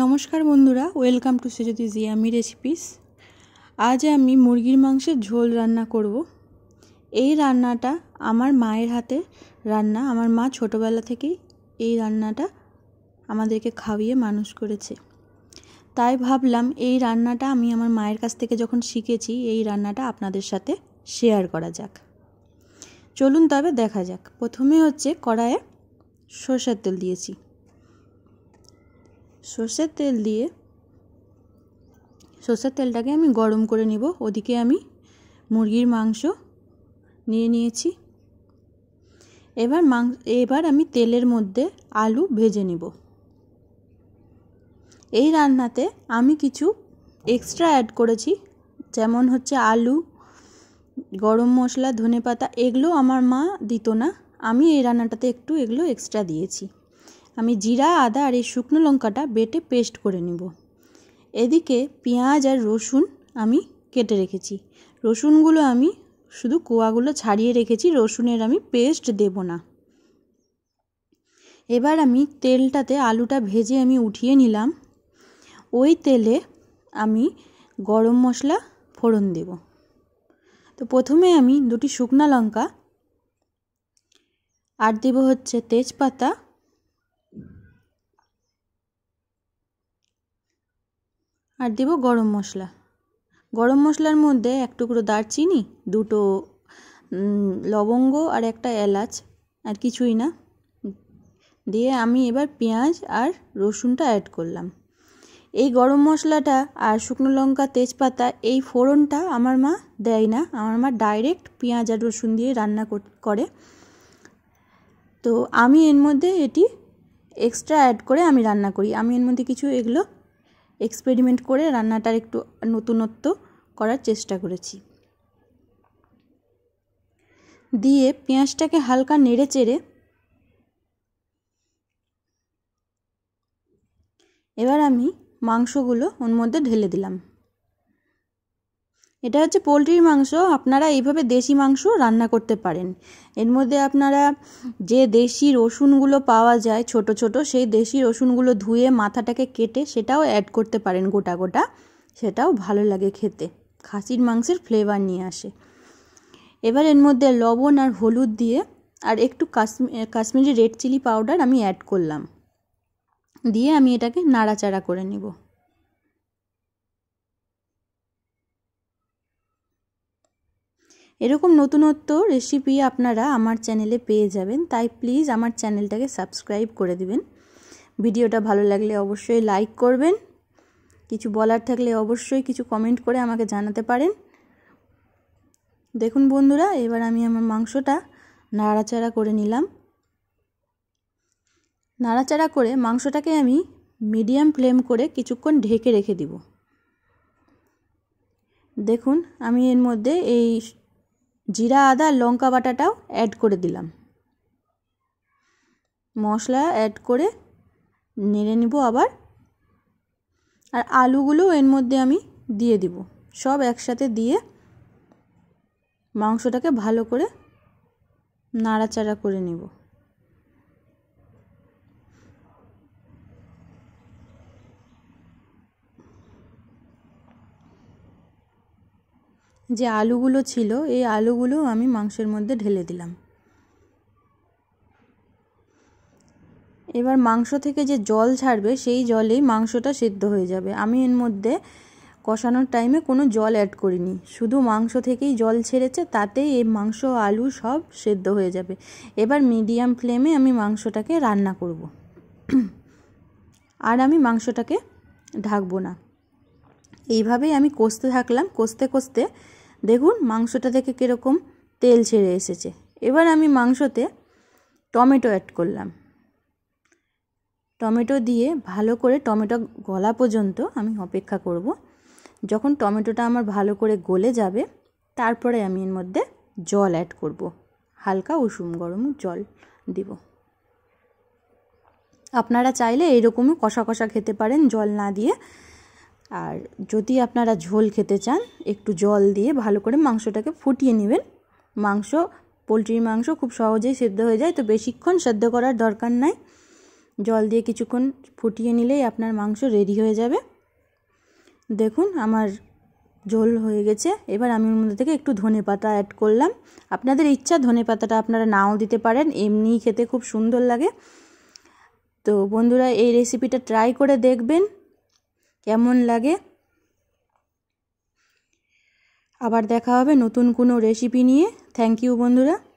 নমস্কার বন্ধুরা welcome to সেজতি জিয়ামি রেসিপিস আজ আমি মুরগির মাংসের ঝোল রান্না করব এই রান্নাটা আমার মায়ের হাতে রান্না আমার মা ছোটোবেলা থেকেই এই রান্নাটা আমাদেরকে খাওয়িয়ে মানুষ করেছে তাই ভাবলাম এই রান্নাটা আমি আমার মায়ের কাছ থেকে যখন শিখেছি এই রান্নাটা আপনাদের সাথে শেয়ার করা যাক চলুন তবে দেখা যাক প্রথমে হচ্ছে কড়াইয়ে সর্ষের তেল দিয়েছি সর্ষের তেল দিয়ে সর্ষের তেলটাকে আমি গরম করে নিব ওদিকে আমি মুরগির মাংস নিয়ে নিয়েছি এবার মাংস এবার আমি তেলের মধ্যে আলু ভেজে নিব এই রান্নাতে আমি কিছু এক্সট্রা অ্যাড করেছি যেমন হচ্ছে আলু গরম মশলা ধনে পাতা এগুলো আমার মা দিত না আমি এই রান্নাটাতে একটু এগুলো এক্সট্রা দিয়েছি আমি জিরা আদা আর এই শুকনো লঙ্কাটা বেটে পেস্ট করে নেব এদিকে পেঁয়াজ আর রসুন আমি কেটে রেখেছি রসুনগুলো আমি শুধু কোয়াগুলো ছাড়িয়ে রেখেছি রসুনের আমি পেস্ট দেব না এবার আমি তেলটাতে আলুটা ভেজে আমি উঠিয়ে নিলাম ওই তেলে আমি গরম মশলা ফোড়ন দেব তো প্রথমে আমি দুটি শুকনা লঙ্কা আর দেব হচ্ছে তেজপাতা আর দেব গরম মশলা গরম মশলার মধ্যে এক টুকরো দারচিনি দুটো লবঙ্গ আর একটা এলাচ আর কিছুই না দিয়ে আমি এবার পেঁয়াজ আর রসুনটা অ্যাড করলাম এই গরম মশলাটা আর শুকনো লঙ্কা তেজপাতা এই ফোড়নটা আমার মা দেয় না আমার মা ডাইরেক্ট পেঁয়াজ আর রসুন দিয়ে রান্না করে তো আমি এর মধ্যে এটি এক্সট্রা অ্যাড করে আমি রান্না করি আমি এর মধ্যে কিছু এগুলো এক্সপেরিমেন্ট করে রান্নাটার একটু নতুনত্ব করার চেষ্টা করেছি দিয়ে পেঁয়াজটাকে হালকা নেড়ে চেড়ে এবার আমি মাংসগুলো ওর মধ্যে ঢেলে দিলাম এটা হচ্ছে পোলট্রির মাংস আপনারা এইভাবে দেশি মাংস রান্না করতে পারেন এর মধ্যে আপনারা যে দেশি রসুনগুলো পাওয়া যায় ছোট ছোট সেই দেশি রসুনগুলো ধুয়ে মাথাটাকে কেটে সেটাও অ্যাড করতে পারেন গোটা গোটা সেটাও ভালো লাগে খেতে খাসির মাংসের ফ্লেভার নিয়ে আসে এবার এর মধ্যে লবণ আর হলুদ দিয়ে আর একটু কাশ্মীরি রেড চিলি পাউডার আমি অ্যাড করলাম দিয়ে আমি এটাকে নাড়াচাড়া করে নেবো এরকম নতুনত্ব রেসিপি আপনারা আমার চ্যানেলে পেয়ে যাবেন তাই প্লিজ আমার চ্যানেলটাকে সাবস্ক্রাইব করে দিবেন ভিডিওটা ভালো লাগলে অবশ্যই লাইক করবেন কিছু বলার থাকলে অবশ্যই কিছু কমেন্ট করে আমাকে জানাতে পারেন দেখুন বন্ধুরা এবার আমি আমার মাংসটা নাড়াচাড়া করে নিলাম নাড়াচাড়া করে মাংসটাকে আমি মিডিয়াম ফ্লেম করে কিছুক্ষণ ঢেকে রেখে দিব দেখুন আমি এর মধ্যে এই জিরা আদা লঙ্কা বাটাটাও অ্যাড করে দিলাম মশলা অ্যাড করে নেড়ে নিব আবার আর আলুগুলো এর মধ্যে আমি দিয়ে দিব সব একসাথে দিয়ে মাংসটাকে ভালো করে নাড়াচাড়া করে নেব যে আলুগুলো ছিল এই আলুগুলো আমি মাংসের মধ্যে ঢেলে দিলাম এবার মাংস থেকে যে জল ছাড়বে সেই জলেই মাংসটা সিদ্ধ হয়ে যাবে আমি এর মধ্যে কষানোর টাইমে কোনো জল অ্যাড করিনি শুধু মাংস থেকেই জল ছেড়েছে তাতেই এই মাংস আলু সব সেদ্ধ হয়ে যাবে এবার মিডিয়াম ফ্লেমে আমি মাংসটাকে রান্না করব আর আমি মাংসটাকে ঢাকবো না এইভাবেই আমি কষতে থাকলাম কষতে কষতে দেখুন মাংসটা থেকে কীরকম তেল ছেড়ে এসেছে এবার আমি মাংসতে টমেটো অ্যাড করলাম টমেটো দিয়ে ভালো করে টমেটো গলা পর্যন্ত আমি অপেক্ষা করব যখন টমেটোটা আমার ভালো করে গলে যাবে তারপরে আমি এর মধ্যে জল অ্যাড করব হালকা উষুম গরম জল দিব আপনারা চাইলে এইরকমই কষা কষা খেতে পারেন জল না দিয়ে আর যদি আপনারা ঝোল খেতে চান একটু জল দিয়ে ভালো করে মাংসটাকে ফুটিয়ে নেবেন মাংস পোলট্রির মাংস খুব সহজেই সেদ্ধ হয়ে যায় তো বেশিক্ষণ সেদ্ধ করার দরকার নাই জল দিয়ে কিছুক্ষণ ফুটিয়ে নিলেই আপনার মাংস রেডি হয়ে যাবে দেখুন আমার ঝোল হয়ে গেছে এবার আমি ওর মধ্যে থেকে একটু ধনে পাতা অ্যাড করলাম আপনাদের ইচ্ছা ধনে পাতাটা আপনারা নাও দিতে পারেন এমনিই খেতে খুব সুন্দর লাগে তো বন্ধুরা এই রেসিপিটা ট্রাই করে দেখবেন কেমন লাগে আবার দেখা হবে নতুন কোনো রেসিপি নিয়ে থ্যাংক ইউ বন্ধুরা